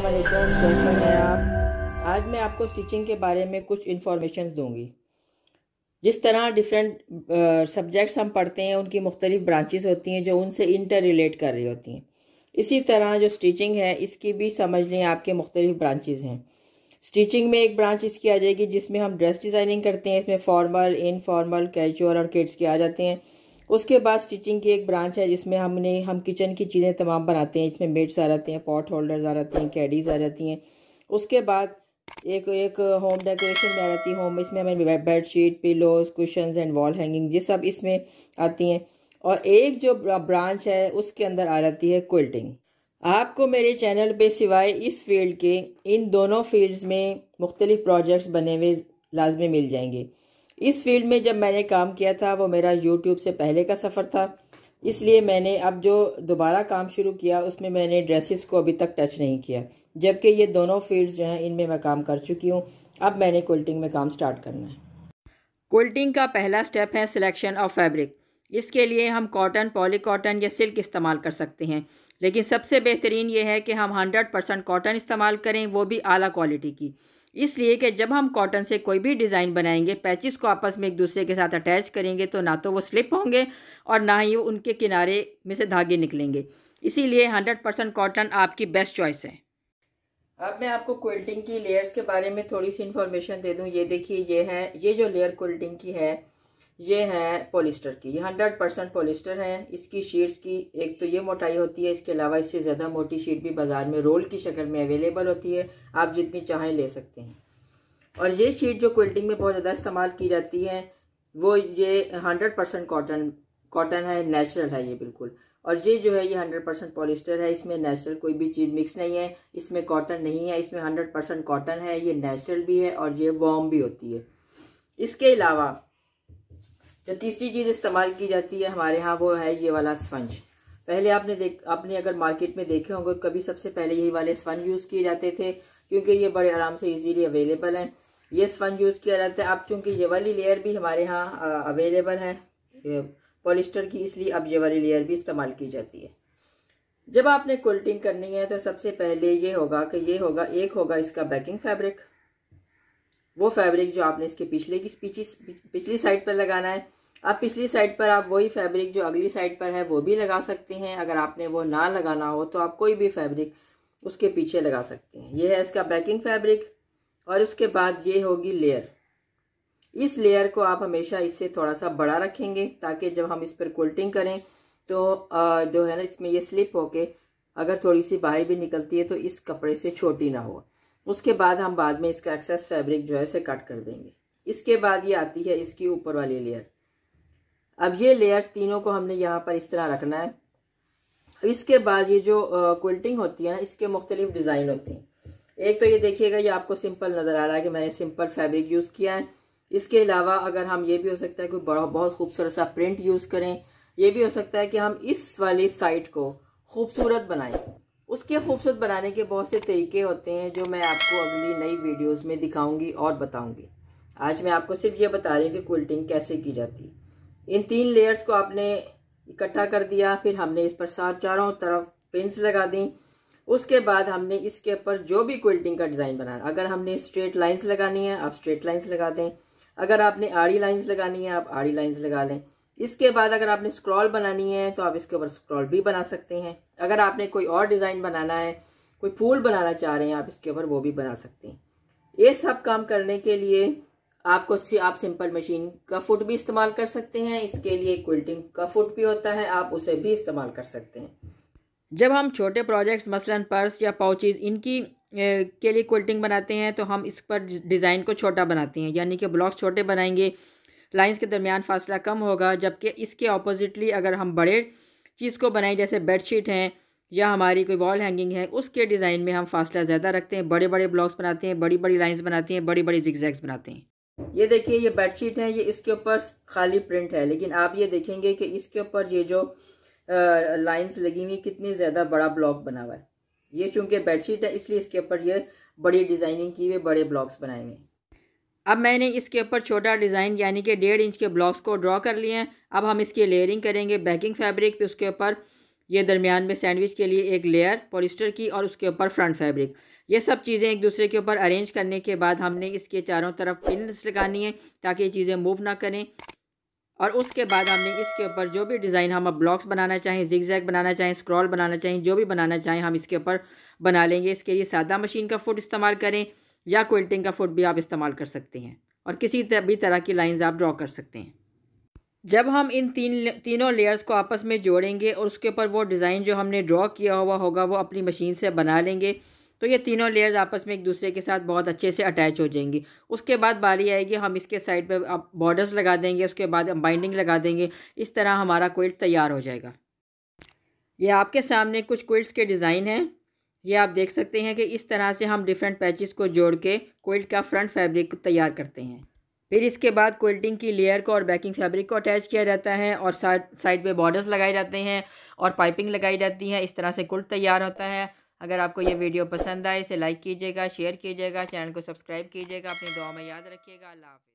असलकुम कैसे हैं आप आज मैं आपको स्टिचिंग के बारे में कुछ इन्फॉर्मेशन दूंगी जिस तरह डिफरेंट सब्जेक्ट्स हम पढ़ते हैं उनकी मुख्तलिफ ब्रांचेस होती हैं जो उनसे इंटर रिलेट कर रही होती हैं इसी तरह जो स्टिचिंग है इसकी भी समझ लें आपके मुख्तलिफ ब्रांचेज हैं स्टिचिंग में एक ब्रांच इसकी आ जाएगी जिसमें हम ड्रेस डिज़ाइनिंग करते हैं इसमें फॉर्मल इनफॉर्मल कैजुअल और किड्स के आ जाते हैं उसके बाद स्टिचिंग की एक ब्रांच है जिसमें हमने हम किचन की चीज़ें तमाम बनाते हैं इसमें मेड्स आ जाते हैं पॉट होल्डर्स आ जाती हैं कैडीज आ जाती हैं उसके बाद एक एक होम डेकोरेशन में आ जाती है होम इसमें हमें bed sheet pillows cushion and wall hanging ये सब इसमें आती हैं और एक जो ब्रांच है उसके अंदर आ जाती है क्विल्टिंग आपको मेरे चैनल पे सिवाय इस फील्ड के इन दोनों फील्ड्स में मुख्तलिफ़ प्रोजेक्ट्स बने हुए लाजमी मिल जाएंगे इस फील्ड में जब मैंने काम किया था वो मेरा यूट्यूब से पहले का सफ़र था इसलिए मैंने अब जो दोबारा काम शुरू किया उसमें मैंने ड्रेसेस को अभी तक टच नहीं किया जबकि ये दोनों फील्ड्स जो हैं इनमें मैं काम कर चुकी हूँ अब मैंने कोल्टिंग में काम स्टार्ट करना है कोल्टिंग का पहला स्टेप है सिलेक्शन ऑफ फैब्रिक इसके लिए हम कॉटन पॉली कॉटन या सिल्क इस्तेमाल कर सकते हैं लेकिन सबसे बेहतरीन ये है कि हम 100 परसेंट कॉटन इस्तेमाल करें वो भी आला क्वालिटी की इसलिए कि जब हम कॉटन से कोई भी डिज़ाइन बनाएंगे पैचिस को आपस में एक दूसरे के साथ अटैच करेंगे तो ना तो वो स्लिप होंगे और ना ही वो उनके किनारे में से धागे निकलेंगे इसीलिए हंड्रेड परसेंट कॉटन आपकी बेस्ट चॉइस है अब मैं आपको क्विल्टिंग की लेयर्स के बारे में थोड़ी सी इन्फॉर्मेशन दे दूँ ये देखिए ये है ये जो लेयर क्विल्टिंग की है ये है पोलिस्टर की ये हंड्रेड परसेंट पोलिस्टर है इसकी शीट्स की एक तो ये मोटाई होती है इसके अलावा इससे ज़्यादा मोटी शीट भी बाज़ार में रोल की शक्ल में अवेलेबल होती है आप जितनी चाहें ले सकते हैं और ये शीट जो क्विल्टिंग में बहुत ज़्यादा इस्तेमाल की जाती है वो ये हंड्रेड परसेंट कॉटन कॉटन है नेचुरल है ये बिल्कुल और ये जो है ये हंड्रेड परसेंट पॉलिस्टर है इसमें नेचुरल कोई भी चीज़ मिक्स नहीं है इसमें कॉटन नहीं है इसमें हंड्रेड परसेंट कॉटन है ये नेचुरल भी है और ये वॉम भी होती है इसके अलावा जो तीसरी चीज़ इस्तेमाल की जाती है हमारे यहाँ वो है ये वाला स्पंज पहले आपने देख आपने अगर मार्केट में देखे होंगे कभी सबसे पहले यही वाले स्पंज यूज़ किए जाते थे क्योंकि ये बड़े आराम से इजीली अवेलेबल हैं ये स्पंज यूज़ किया जाता है अब चूंकि ये वाली लेयर भी हमारे यहाँ अवेलेबल है पॉलिस्टर की इसलिए अब ये वाली लेयर भी इस्तेमाल की जाती है जब आपने कोल्टिंग करनी है तो सबसे पहले ये होगा कि ये होगा एक होगा इसका बैकिंग फैब्रिक वो फैब्रिक जो आपने इसके पिछले की पिछली साइड पर लगाना है अब पिछली साइड पर आप वही फैब्रिक जो अगली साइड पर है वो भी लगा सकते हैं अगर आपने वो ना लगाना हो तो आप कोई भी फैब्रिक उसके पीछे लगा सकते हैं ये है इसका बैकिंग फैब्रिक और उसके बाद ये होगी लेयर इस लेयर को आप हमेशा इससे थोड़ा सा बड़ा रखेंगे ताकि जब हम इस पर कोल्टिंग करें तो जो है ना इसमें ये स्लिप होके अगर थोड़ी सी बाहर भी निकलती है तो इस कपड़े से छोटी ना हो उसके बाद हम बाद में इसका एक्सेस फैब्रिक जो है इसे कट कर देंगे इसके बाद ये आती है इसकी ऊपर वाली लेयर अब ये लेयर्स तीनों को हमने यहाँ पर इस तरह रखना है इसके बाद ये जो क्विल्टिंग होती है ना इसके मुख्तलिफ डिज़ाइन होते हैं एक तो ये देखिएगा ये आपको सिंपल नज़र आ रहा है कि मैंने सिंपल फैब्रिक यूज़ किया है इसके अलावा अगर हम ये भी हो सकता है कि बड़ा बहुत खूबसूरत सा प्रिंट यूज़ करें ये भी हो सकता है कि हम इस वाली साइट को खूबसूरत बनाएं उसके खूबसूरत बनाने के बहुत से तरीके होते हैं जो मैं आपको अगली नई वीडियोस में दिखाऊंगी और बताऊंगी आज मैं आपको सिर्फ ये बता रही हूँ कि क्विल्टिंग कैसे की जाती है इन तीन लेयर्स को आपने इकट्ठा कर दिया फिर हमने इस पर सात चारों तरफ पिंस लगा दी उसके बाद हमने इसके ऊपर जो भी क्विल्टिंग का डिज़ाइन बनाना अगर हमने स्ट्रेट लाइंस लगानी है आप स्ट्रेट लाइंस लगा दें अगर आपने आड़ी लाइंस लगानी है आप आड़ी लाइंस लगा लें इसके बाद अगर आपने स्क्रॉल बनानी है तो आप इसके ऊपर स्क्रॉल भी बना सकते हैं अगर आपने कोई और डिज़ाइन बनाना है कोई फूल बनाना चाह रहे हैं आप इसके ऊपर वो भी बना सकते हैं ये सब काम करने के लिए आपको आप सिंपल मशीन का फुट भी इस्तेमाल कर सकते हैं इसके लिए क्विल्टिंग का फुट भी होता है आप उसे भी इस्तेमाल कर सकते हैं जब हम छोटे प्रोजेक्ट्स मसलन पर्स या पाउचेज़ इनकी के लिए क्विल्टिंग बनाते हैं तो हम इस पर डिज़ाइन को छोटा बनाते हैं यानी कि ब्लॉक्स छोटे बनाएंगे लाइंस के दरमियान फासला कम होगा जबकि इसके अपोजिटली अगर हम बड़े चीज़ को बनाएं जैसे बेडशीट हैं या हमारी कोई वॉल हैंगिंग है उसके डिज़ाइन में हम फासला ज़्यादा रखते हैं बड़े बड़े ब्लॉक्स बनाते हैं बड़ी बड़ी लाइन्स बनाते हैं बड़ी बड़ी जिगजैग्स बनाते हैं ये देखिए ये बेडशीट है ये इसके ऊपर खाली प्रिंट है लेकिन आप ये देखेंगे कि इसके ऊपर ये जो लाइंस लगी हुई कितनी ज़्यादा बड़ा ब्लॉक बना हुआ है ये चूंकि बेडशीट है इसलिए इसके ऊपर ये बड़ी डिज़ाइनिंग की हुई बड़े ब्लॉक्स बनाए हुए अब मैंने इसके ऊपर छोटा डिज़ाइन यानी कि डेढ़ इंच के ब्लॉक्स को ड्रॉ कर लिए हैं अब हम इसकी लेयरिंग करेंगे बैकिंग फैब्रिक पे उसके ऊपर ये दरमियान में सैंडविच के लिए एक लेयर पॉलिस्टर की और उसके ऊपर फ्रंट फैब्रिक ये सब चीज़ें एक दूसरे के ऊपर अरेंज करने के बाद हमने इसके चारों तरफ पिन्स लगानी है ताकि ये चीज़ें मूव ना करें और उसके बाद हमने इसके ऊपर जो भी डिज़ाइन हम अब ब्लॉक्स बनाना चाहें जिगजैग बनाना चाहें स्क्रॉल बनाना चाहें जो भी बनाना चाहें हम इसके ऊपर बना लेंगे इसके लिए सादा मशीन का फुट इस्तेमाल करें या क्विल्टिंग का फुट भी आप इस्तेमाल कर सकते हैं और किसी भी तरह की लाइन्स आप ड्रॉ कर सकते हैं जब हम इन तीन तीनों लेयर्स को आपस में जोड़ेंगे और उसके ऊपर वो डिज़ाइन जो हमने ड्रॉ किया हुआ होगा वो अपनी मशीन से बना लेंगे तो ये तीनों लेयर्स आपस में एक दूसरे के साथ बहुत अच्छे से अटैच हो जाएंगी उसके बाद बारी आएगी हम इसके साइड पर आप बॉर्डर्स लगा देंगे उसके बाद बाइंडिंग लगा देंगे इस तरह हमारा क्विल्ट तैयार हो जाएगा ये आपके सामने कुछ क्विल्ट्स के डिज़ाइन हैं ये आप देख सकते हैं कि इस तरह से हम डिफरेंट पैचेस को जोड़ के क्विल्ट का फ्रंट फैब्रिक तैयार करते हैं फिर इसके बाद क्विल्टिंग की लेयर को और बैकिंग फैब्रिक को अटैच किया जाता है और साइड साइड पे बॉर्डर्स लगाए जाते हैं और पाइपिंग लगाई जाती है इस तरह से कुल्ट तैयार होता है अगर आपको ये वीडियो पसंद आए इसे लाइक कीजिएगा शेयर कीजिएगा चैनल को सब्सक्राइब कीजिएगा अपनी दुआ में याद रखिएगा अल्लाह